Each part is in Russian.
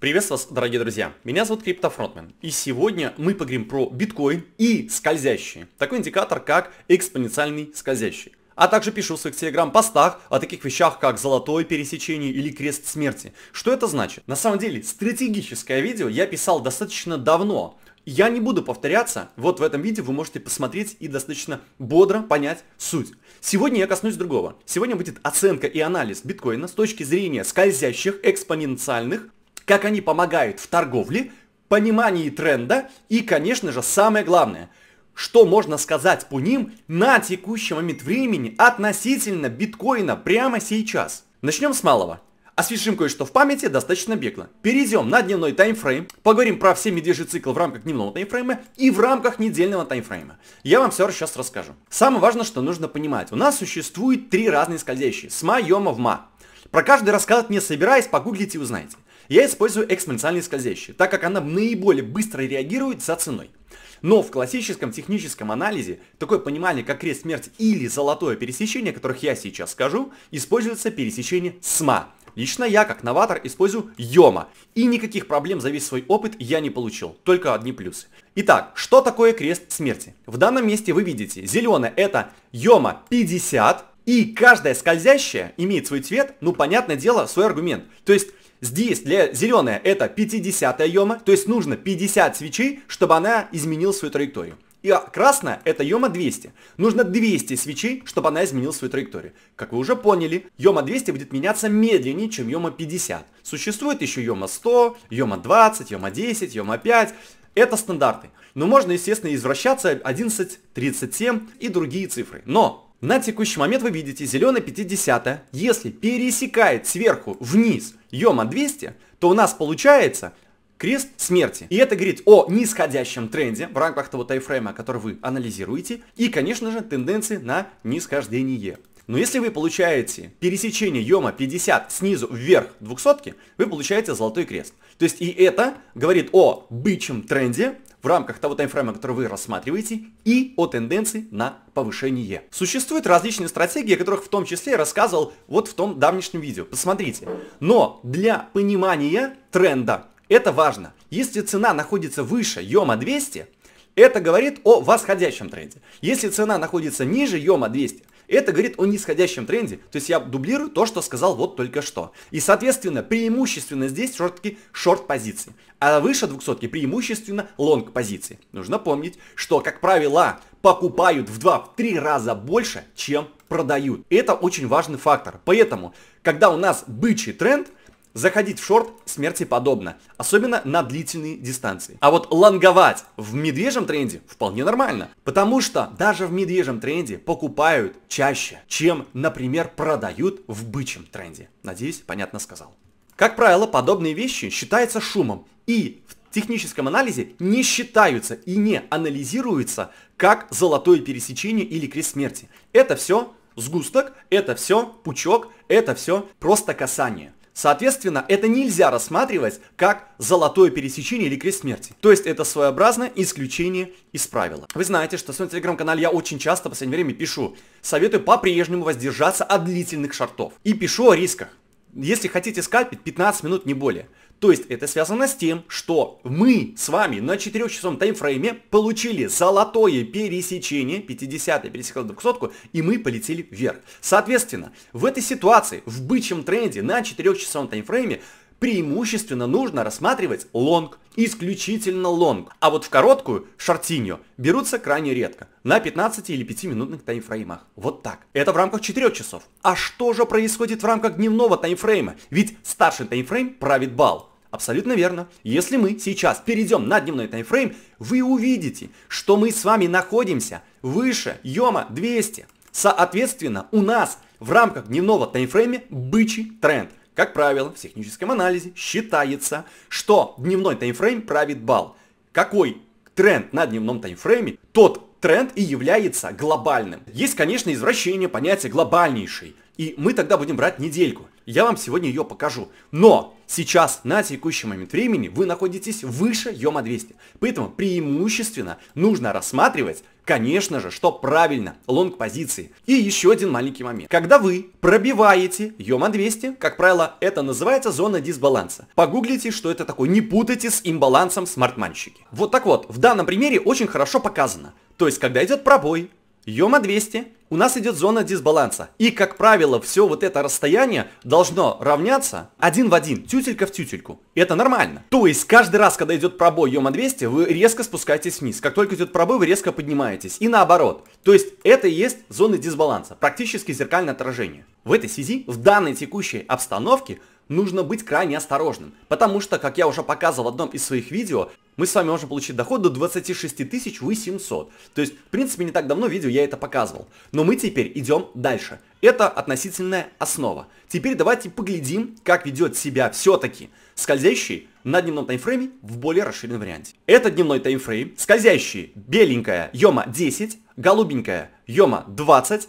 Приветствую вас, дорогие друзья! Меня зовут Криптофронтмен, и сегодня мы поговорим про биткоин и скользящие, такой индикатор, как экспоненциальный скользящий. А также пишу в своих телеграм-постах о таких вещах, как золотое пересечение или крест смерти. Что это значит? На самом деле, стратегическое видео я писал достаточно давно, я не буду повторяться, вот в этом видео вы можете посмотреть и достаточно бодро понять суть. Сегодня я коснусь другого. Сегодня будет оценка и анализ биткоина с точки зрения скользящих экспоненциальных как они помогают в торговле, понимании тренда и, конечно же, самое главное, что можно сказать по ним на текущий момент времени относительно биткоина прямо сейчас. Начнем с малого. Освежим кое-что в памяти достаточно бегло. Перейдем на дневной таймфрейм, поговорим про все медвежий цикл в рамках дневного таймфрейма и в рамках недельного таймфрейма. Я вам все сейчас расскажу. Самое важное, что нужно понимать, у нас существует три разные скользящие, с ма, в ма. Про каждый рассказывать не собираясь, погуглите и узнаете я использую экспоненциальный скользящий, так как она наиболее быстро реагирует за ценой. Но в классическом техническом анализе такое понимание, как крест смерти или золотое пересечение, о которых я сейчас скажу, используется пересечение СМА. Лично я, как новатор, использую Йома. И никаких проблем за весь свой опыт я не получил, только одни плюсы. Итак, что такое крест смерти? В данном месте вы видите, зеленое это Йома 50, и каждая скользящая имеет свой цвет, ну, понятное дело, свой аргумент. То есть здесь для зеленая это 50 йома, то есть нужно 50 свечей, чтобы она изменила свою траекторию. И красная это йома 200. Нужно 200 свечей, чтобы она изменила свою траекторию. Как вы уже поняли, йома 200 будет меняться медленнее, чем йома 50. Существует еще йома 100, йома 20, йома 10, йома 5. Это стандарты. Но можно, естественно, извращаться 11, 37 и другие цифры. Но на текущий момент вы видите зеленый 50, если пересекает сверху вниз Йома 200, то у нас получается крест смерти. И это говорит о нисходящем тренде в рамках того тайфрейма, который вы анализируете, и, конечно же, тенденции на нисхождение. Но если вы получаете пересечение Йома 50 снизу вверх 200, вы получаете золотой крест. То есть и это говорит о бычьем тренде, в рамках того таймфрейма, который вы рассматриваете, и о тенденции на повышение. Существуют различные стратегии, о которых в том числе я рассказывал вот в том давнешнем видео. Посмотрите. Но для понимания тренда это важно. Если цена находится выше ема 200, это говорит о восходящем тренде. Если цена находится ниже ема 200, это говорит о нисходящем тренде. То есть я дублирую то, что сказал вот только что. И, соответственно, преимущественно здесь все-таки шорт позиции. А выше 200 преимущественно лонг позиции. Нужно помнить, что, как правило, покупают в 2-3 раза больше, чем продают. Это очень важный фактор. Поэтому, когда у нас бычий тренд, Заходить в шорт смерти подобно, особенно на длительные дистанции. А вот лонговать в медвежьем тренде вполне нормально, потому что даже в медвежьем тренде покупают чаще, чем, например, продают в бычьем тренде. Надеюсь, понятно сказал. Как правило, подобные вещи считаются шумом и в техническом анализе не считаются и не анализируются как золотое пересечение или крест смерти. Это все сгусток, это все пучок, это все просто касание. Соответственно, это нельзя рассматривать как золотое пересечение или крест смерти. То есть это своеобразное исключение из правила. Вы знаете, что в своем телеграм-канале я очень часто в последнее время пишу. Советую по-прежнему воздержаться от длительных шартов. И пишу о рисках. Если хотите скальпить, 15 минут не более. То есть это связано с тем, что мы с вами на 4-часовом таймфрейме получили золотое пересечение, 50-е пересекло 200 и мы полетели вверх. Соответственно, в этой ситуации, в бычьем тренде на 4-часовом таймфрейме преимущественно нужно рассматривать лонг, исключительно лонг. А вот в короткую, шортинью, берутся крайне редко, на 15 или 5-минутных таймфреймах. Вот так. Это в рамках 4 часов. А что же происходит в рамках дневного таймфрейма? Ведь старший таймфрейм правит балл. Абсолютно верно. Если мы сейчас перейдем на дневной таймфрейм, вы увидите, что мы с вами находимся выше Йома 200. Соответственно, у нас в рамках дневного таймфрейма бычий тренд. Как правило, в техническом анализе считается, что дневной таймфрейм правит бал. Какой тренд на дневном таймфрейме, тот тренд и является глобальным. Есть, конечно, извращение понятия глобальнейший. И мы тогда будем брать недельку. Я вам сегодня ее покажу. Но сейчас, на текущий момент времени, вы находитесь выше ема 200. Поэтому преимущественно нужно рассматривать, конечно же, что правильно, лонг позиции. И еще один маленький момент. Когда вы пробиваете ема 200, как правило, это называется зона дисбаланса. Погуглите, что это такое. Не путайте с имбалансом смартманщики. Вот так вот, в данном примере очень хорошо показано. То есть, когда идет пробой, ема 200, у нас идет зона дисбаланса. И, как правило, все вот это расстояние должно равняться один в один, тютелька в тютельку. И это нормально. То есть, каждый раз, когда идет пробой Йома 200, вы резко спускаетесь вниз. Как только идет пробой, вы резко поднимаетесь. И наоборот. То есть, это и есть зона дисбаланса. Практически зеркальное отражение. В этой связи, в данной текущей обстановке, нужно быть крайне осторожным, потому что, как я уже показывал в одном из своих видео, мы с вами можем получить доход до 26 800. То есть, в принципе, не так давно видео я это показывал. Но мы теперь идем дальше. Это относительная основа. Теперь давайте поглядим, как ведет себя все-таки скользящий на дневном таймфрейме в более расширенном варианте. Это дневной таймфрейм, скользящий беленькая йома 10, голубенькая йома 20,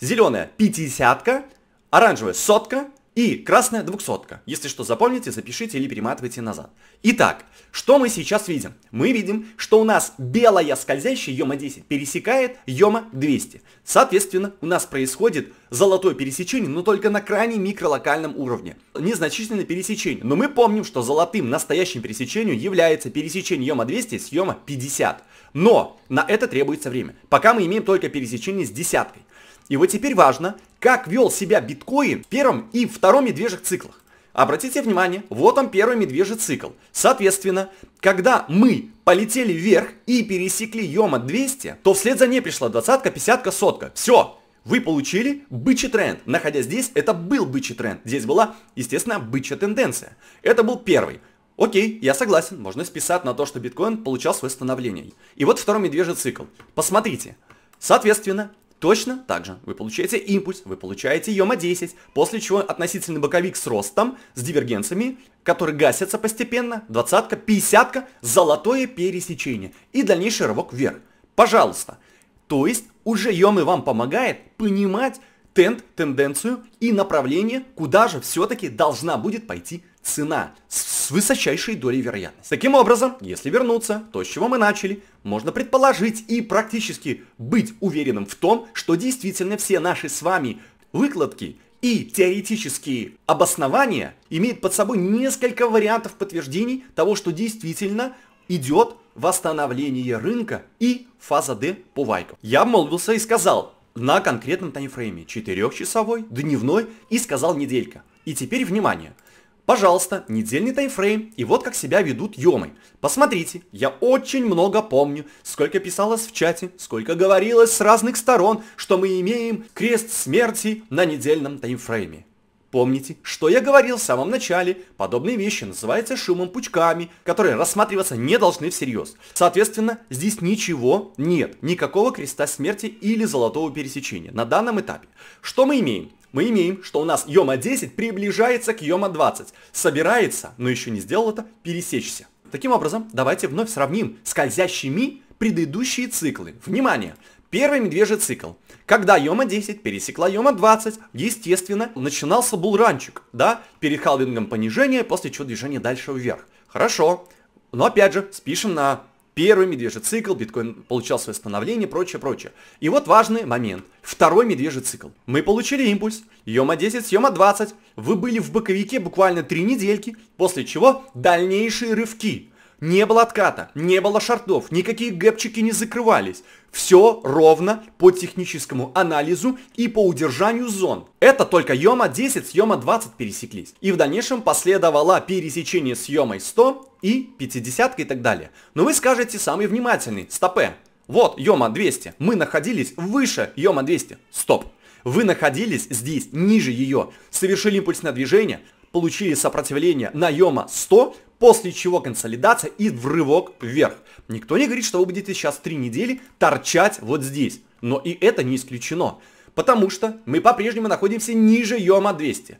зеленая 50, оранжевая сотка, и красная двухсотка. Если что, запомните, запишите или перематывайте назад. Итак, что мы сейчас видим? Мы видим, что у нас белая скользящая Йома-10 пересекает Йома-200. Соответственно, у нас происходит золотое пересечение, но только на крайне микролокальном уровне. Незначительное пересечение. Но мы помним, что золотым настоящим пересечением является пересечение Йома-200 с Йома-50. Но на это требуется время. Пока мы имеем только пересечение с десяткой. И вот теперь важно, как вел себя биткоин в первом и втором медвежьих циклах. Обратите внимание, вот он первый медвежий цикл. Соответственно, когда мы полетели вверх и пересекли Йома 200, то вслед за ней пришла двадцатка, пятьдесятка, сотка. Все, вы получили бычий тренд. Находясь здесь, это был бычий тренд. Здесь была, естественно, бычья тенденция. Это был первый. Окей, я согласен, можно списать на то, что биткоин получал свое становление. И вот второй медвежий цикл. Посмотрите. Соответственно, Точно так же вы получаете импульс, вы получаете йома-10, после чего относительный боковик с ростом, с дивергенциями, которые гасятся постепенно, двадцатка, пятьдесятка, золотое пересечение и дальнейший рывок вверх. Пожалуйста. То есть уже йомы вам помогает понимать тенд, тенденцию и направление, куда же все-таки должна будет пойти цена. С с высочайшей долей вероятности. Таким образом, если вернуться, то с чего мы начали, можно предположить и практически быть уверенным в том, что действительно все наши с вами выкладки и теоретические обоснования имеют под собой несколько вариантов подтверждений того, что действительно идет восстановление рынка и фаза D по вайкам. Я обмолвился и сказал на конкретном таймфрейме, 4-часовой, дневной и сказал неделька. И теперь внимание – Пожалуйста, недельный таймфрейм, и вот как себя ведут емы. Посмотрите, я очень много помню, сколько писалось в чате, сколько говорилось с разных сторон, что мы имеем крест смерти на недельном таймфрейме. Помните, что я говорил в самом начале? Подобные вещи называются шумом пучками, которые рассматриваться не должны всерьез. Соответственно, здесь ничего нет, никакого креста смерти или золотого пересечения на данном этапе. Что мы имеем? Мы имеем, что у нас Йома-10 приближается к Йома-20, собирается, но еще не сделал это, пересечься. Таким образом, давайте вновь сравним скользящими предыдущие циклы. Внимание! Первый медвежий цикл. Когда Йома 10 пересекла Йома 20, естественно, начинался булранчик, да, перед халвингом понижение, после чего движение дальше вверх. Хорошо, но опять же, спишем на первый медвежий цикл, биткоин получал свое становление, прочее, прочее. И вот важный момент. Второй медвежий цикл. Мы получили импульс, Йома 10, Йома 20, вы были в боковике буквально три недельки, после чего дальнейшие рывки. Не было отката, не было шартов, никакие гэпчики не закрывались. Все ровно по техническому анализу и по удержанию зон. Это только Йома 10 с Йома 20 пересеклись. И в дальнейшем последовало пересечение с Йомой 100 и 50 и так далее. Но вы скажете, самый внимательный, стопе. Вот Йома 200, мы находились выше Йома 200. Стоп. Вы находились здесь, ниже ее, совершили импульсное движение, получили сопротивление на наема 100, после чего консолидация и врывок вверх. Никто не говорит, что вы будете сейчас три недели торчать вот здесь, но и это не исключено, потому что мы по-прежнему находимся ниже ЙОМа 200.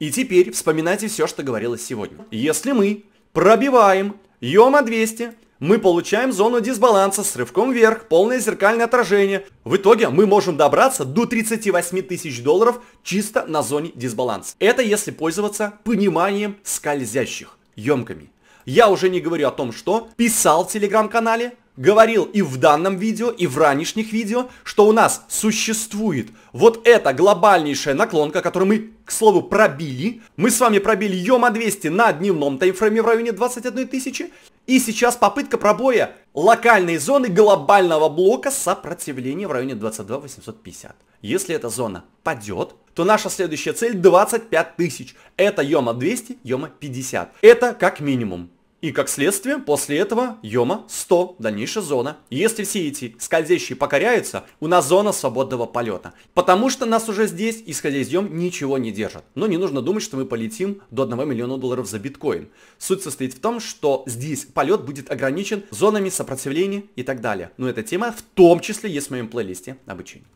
И теперь вспоминайте все, что говорилось сегодня. Если мы пробиваем ЙОМа 200, мы получаем зону дисбаланса с рывком вверх, полное зеркальное отражение. В итоге мы можем добраться до 38 тысяч долларов чисто на зоне дисбаланса. Это если пользоваться пониманием скользящих емкими. Я уже не говорю о том, что писал в телеграм-канале, говорил и в данном видео, и в ранешних видео, что у нас существует вот эта глобальнейшая наклонка, которую мы, к слову, пробили. Мы с вами пробили Йома 200 на дневном таймфрейме в районе 21 тысячи. И сейчас попытка пробоя локальные зоны глобального блока сопротивления в районе 22 850. Если эта зона падет, то наша следующая цель 25 тысяч. Это Йома 200, Йома 50. Это как минимум. И как следствие, после этого Йома 100, дальнейшая зона. Если все эти скользящие покоряются, у нас зона свободного полета. Потому что нас уже здесь, исходя из Йом, ничего не держит. Но не нужно думать, что мы полетим до 1 миллиона долларов за биткоин. Суть состоит в том, что здесь полет будет ограничен зонами сопротивления и так далее. Но эта тема в том числе есть в моем плейлисте обучения.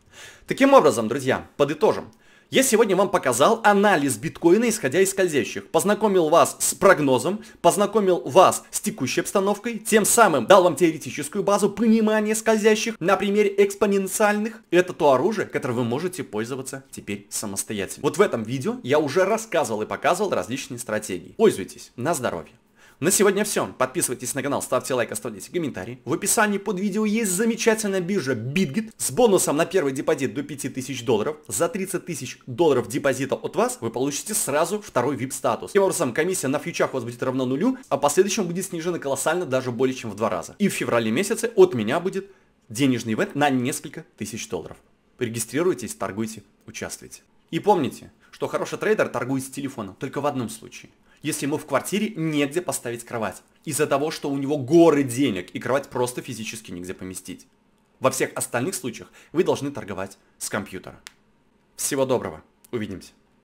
Таким образом, друзья, подытожим. Я сегодня вам показал анализ биткоина, исходя из скользящих. Познакомил вас с прогнозом, познакомил вас с текущей обстановкой, тем самым дал вам теоретическую базу понимания скользящих на примере экспоненциальных. Это то оружие, которым вы можете пользоваться теперь самостоятельно. Вот в этом видео я уже рассказывал и показывал различные стратегии. Пользуйтесь, на здоровье. На сегодня все. Подписывайтесь на канал, ставьте лайк, оставляйте комментарий. В описании под видео есть замечательная биржа BitGet с бонусом на первый депозит до 5000 долларов. За 30 тысяч долларов депозита от вас вы получите сразу второй VIP статус. Таким образом, комиссия на фьючах у вас будет равна нулю, а в последующем будет снижена колоссально даже более чем в два раза. И в феврале месяце от меня будет денежный ивент на несколько тысяч долларов. Регистрируйтесь, торгуйте, участвуйте. И помните, что хороший трейдер торгует с телефона только в одном случае – если ему в квартире негде поставить кровать. Из-за того, что у него горы денег, и кровать просто физически негде поместить. Во всех остальных случаях вы должны торговать с компьютера. Всего доброго. Увидимся.